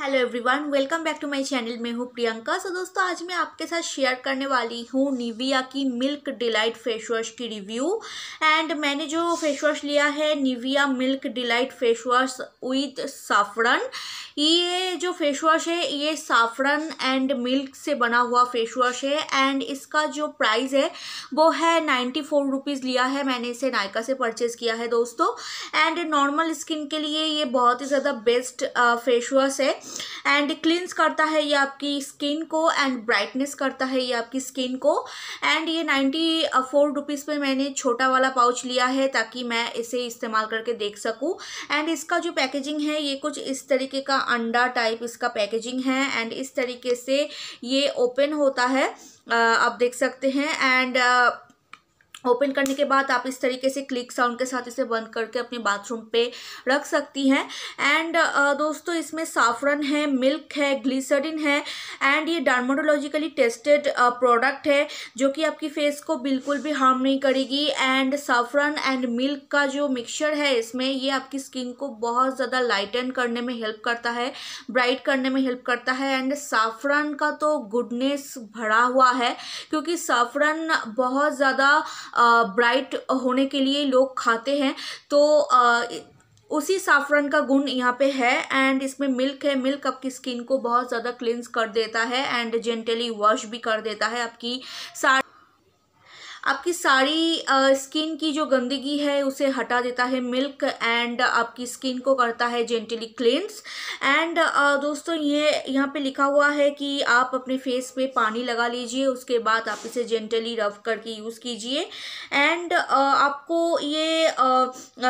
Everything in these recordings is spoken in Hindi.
hello everyone welcome back to my channel मैं हूँ प्रियंका सो दोस्तों आज मैं आपके साथ शेयर करने वाली हूँ निविया की मिल्क डिलाइट फेस वॉश की रिव्यू एंड मैंने जो फेस वॉश लिया है Nivea milk delight face wash with saffron ये जो फेस वॉश है ये साफरन एंड मिल्क से बना हुआ फेस वॉश है एंड इसका जो प्राइस है वो है नाइन्टी फोर रुपीज़ लिया है मैंने इसे नायका से परचेज़ किया है दोस्तों एंड नॉर्मल स्किन के लिए ये बहुत ही ज़्यादा बेस्ट फेस वॉश है एंड क्लींस करता है ये आपकी स्किन को एंड ब्राइटनेस करता है ये आपकी स्किन को एंड ये नाइन्टी फोर रुपीज़ पर मैंने छोटा वाला पाउच लिया है ताकि मैं इसे इस्तेमाल करके देख सकूँ एंड इसका जो पैकेजिंग है ये कुछ इस तरीके का अंडा टाइप इसका पैकेजिंग है एंड इस तरीके से ये ओपन होता है आप देख सकते हैं एंड ओपन करने के बाद आप इस तरीके से क्लिक साउंड के साथ इसे बंद करके अपने बाथरूम पे रख सकती हैं एंड दोस्तों इसमें साफरन है मिल्क है ग्लिसरिन है एंड ये डार्मोटोलॉजिकली टेस्टेड प्रोडक्ट है जो कि आपकी फेस को बिल्कुल भी हार्म नहीं करेगी एंड साफरन एंड मिल्क का जो मिक्सचर है इसमें ये आपकी स्किन को बहुत ज़्यादा लाइटन करने में हेल्प करता है ब्राइट करने में हेल्प करता है एंड साफरन का तो गुडनेस भरा हुआ है क्योंकि साफरन बहुत ज़्यादा ब्राइट होने के लिए लोग खाते हैं तो उसी साफरन का गुण यहाँ पे है एंड इसमें मिल्क है मिल्क आपकी स्किन को बहुत ज़्यादा क्लिंस कर देता है एंड जेंटली वॉश भी कर देता है आपकी सारी आपकी सारी स्किन की जो गंदगी है उसे हटा देता है मिल्क एंड आपकी स्किन को करता है जेंटली क्लेंस एंड दोस्तों ये यहाँ पे लिखा हुआ है कि आप अपने फेस पे पानी लगा लीजिए उसके बाद आप इसे जेंटली रफ करके यूज़ कीजिए एंड आपको ये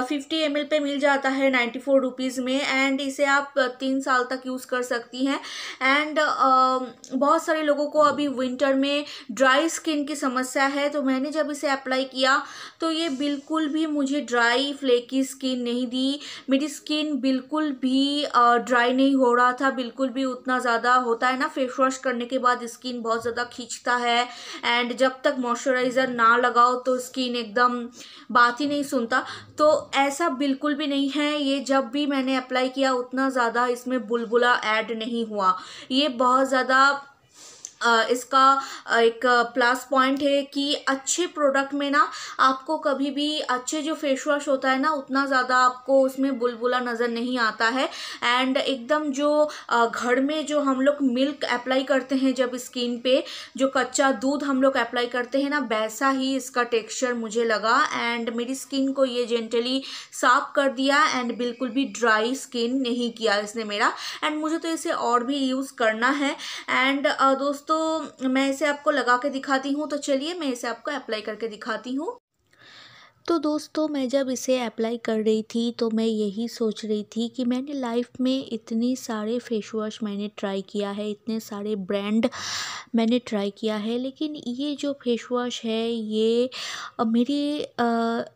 फिफ्टी एम पे मिल जाता है नाइन्टी फोर रुपीज़ में एंड इसे आप तीन साल तक यूज़ कर सकती हैं एंड बहुत सारे लोगों को अभी विंटर में ड्राई स्किन की समस्या है तो मैं मैंने जब इसे अप्लाई किया तो ये बिल्कुल भी मुझे ड्राई फ्लेकी स्किन नहीं दी मेरी स्किन बिल्कुल भी ड्राई नहीं हो रहा था बिल्कुल भी उतना ज़्यादा होता है ना फेस वॉश करने के बाद स्किन बहुत ज़्यादा खींचता है एंड जब तक मॉइस्चराइज़र ना लगाओ तो स्किन एकदम बात ही नहीं सुनता तो ऐसा बिल्कुल भी नहीं है ये जब भी मैंने अप्लाई किया उतना ज़्यादा इसमें बुलबुला ऐड नहीं हुआ ये बहुत ज़्यादा इसका एक प्लस पॉइंट है कि अच्छे प्रोडक्ट में ना आपको कभी भी अच्छे जो फेस वॉश होता है ना उतना ज़्यादा आपको उसमें बुलबुला नज़र नहीं आता है एंड एकदम जो घर में जो हम लोग मिल्क अप्लाई करते हैं जब स्किन पे जो कच्चा दूध हम लोग अप्लाई करते हैं ना वैसा ही इसका टेक्सचर मुझे लगा एंड मेरी स्किन को ये जेंटली साफ कर दिया एंड बिल्कुल भी ड्राई स्किन नहीं किया इसने मेरा एंड मुझे तो इसे और भी यूज़ करना है एंड दोस्तों दोस्तों मैं इसे आपको लगा के दिखाती हूँ तो चलिए मैं इसे आपको अप्लाई करके दिखाती हूँ तो दोस्तों मैं जब इसे अप्लाई कर रही थी तो मैं यही सोच रही थी कि मैंने लाइफ में इतने सारे फेस वॉश मैंने ट्राई किया है इतने सारे ब्रांड मैंने ट्राई किया है लेकिन ये जो फेस वॉश है ये मेरी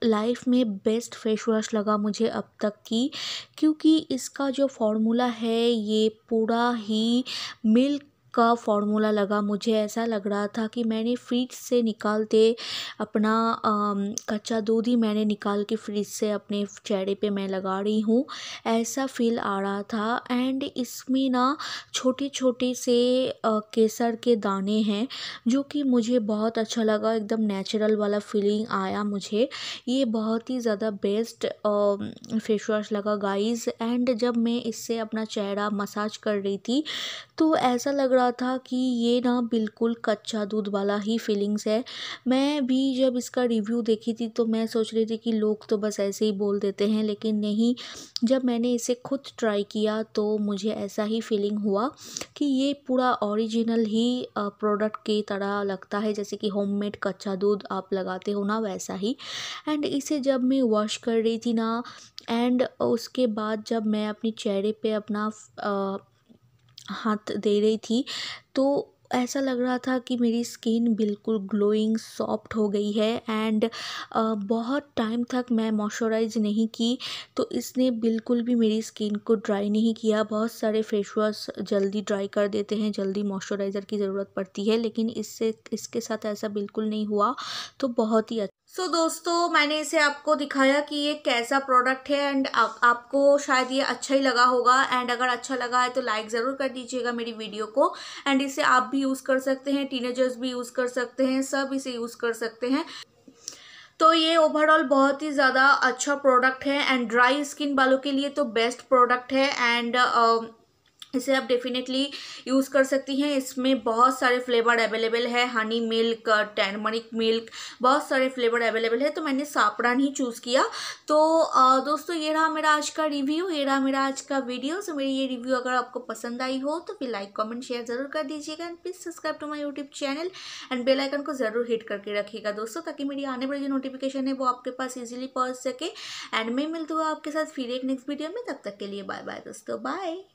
लाइफ में बेस्ट फेस वॉश लगा मुझे अब तक की क्योंकि इसका जो फॉर्मूला है ये पूरा ही मिल्क का फॉर्मूला लगा मुझे ऐसा लग रहा था कि मैंने फ्रिज से निकालते अपना कच्चा दूध ही मैंने निकाल के फ्रिज से अपने चेहरे पे मैं लगा रही हूँ ऐसा फील आ रहा था एंड इसमें ना छोटे छोटे से केसर के दाने हैं जो कि मुझे बहुत अच्छा लगा एकदम नेचुरल वाला फीलिंग आया मुझे ये बहुत ही ज़्यादा बेस्ट फेस वॉश लगा गाइज़ एंड जब मैं इससे अपना चेहरा मसाज कर रही थी तो ऐसा लग रहा रहा था कि ये ना बिल्कुल कच्चा दूध वाला ही फीलिंग्स है मैं भी जब इसका रिव्यू देखी थी तो मैं सोच रही थी कि लोग तो बस ऐसे ही बोल देते हैं लेकिन नहीं जब मैंने इसे खुद ट्राई किया तो मुझे ऐसा ही फीलिंग हुआ कि ये पूरा ओरिजिनल ही प्रोडक्ट की तरह लगता है जैसे कि होम कच्चा दूध आप लगाते हो ना वैसा ही एंड इसे जब मैं वॉश कर रही थी ना एंड उसके बाद जब मैं अपने चेहरे पर अपना आ, हाथ दे रही थी तो ऐसा लग रहा था कि मेरी स्किन बिल्कुल ग्लोइंग सॉफ्ट हो गई है एंड बहुत टाइम तक मैं मॉइस्चराइज नहीं की तो इसने बिल्कुल भी मेरी स्किन को ड्राई नहीं किया बहुत सारे फेस वॉश जल्दी ड्राई कर देते हैं जल्दी मॉइस्चराइज़र की ज़रूरत पड़ती है लेकिन इससे इसके साथ ऐसा बिल्कुल नहीं हुआ तो बहुत ही अच्छा सो so, दोस्तों मैंने इसे आपको दिखाया कि ये कैसा प्रोडक्ट है एंड आप, आपको शायद ये अच्छा ही लगा होगा एंड अगर अच्छा लगा है तो लाइक ज़रूर कर दीजिएगा मेरी वीडियो को एंड इसे आप भी यूज़ कर सकते हैं टीनेजर्स भी यूज़ कर सकते हैं सब इसे यूज़ कर सकते हैं तो ये ओवरऑल बहुत ही ज़्यादा अच्छा प्रोडक्ट है एंड ड्राई स्किन वालों के लिए तो बेस्ट प्रोडक्ट है एंड इसे आप डेफिनेटली यूज़ कर सकती हैं इसमें बहुत सारे फ्लेवर अवेलेबल है हनी मिल्क टर्मरिक मिल्क बहुत सारे फ्लेवर अवेलेबल है तो मैंने सापड़ान ही चूज़ किया तो दोस्तों ये रहा मेरा आज का रिव्यू ये रहा मेरा आज का वीडियो सो मेरी ये रिव्यू अगर आपको पसंद आई हो तो फिर लाइक कॉमेंट शेयर ज़रूर कर दीजिएगा and please subscribe to my YouTube channel and bell icon को ज़रूर हिट करके रखिएगा दोस्तों ताकि मेरी आने वाली जो नोटिफिकेशन है वो आपके पास ईजिली पहुँच सके एंड मैं मिलती हूँ आपके साथ फिर एक नेक्स्ट वीडियो में तब तक के लिए बाय बाय दोस्तों बाय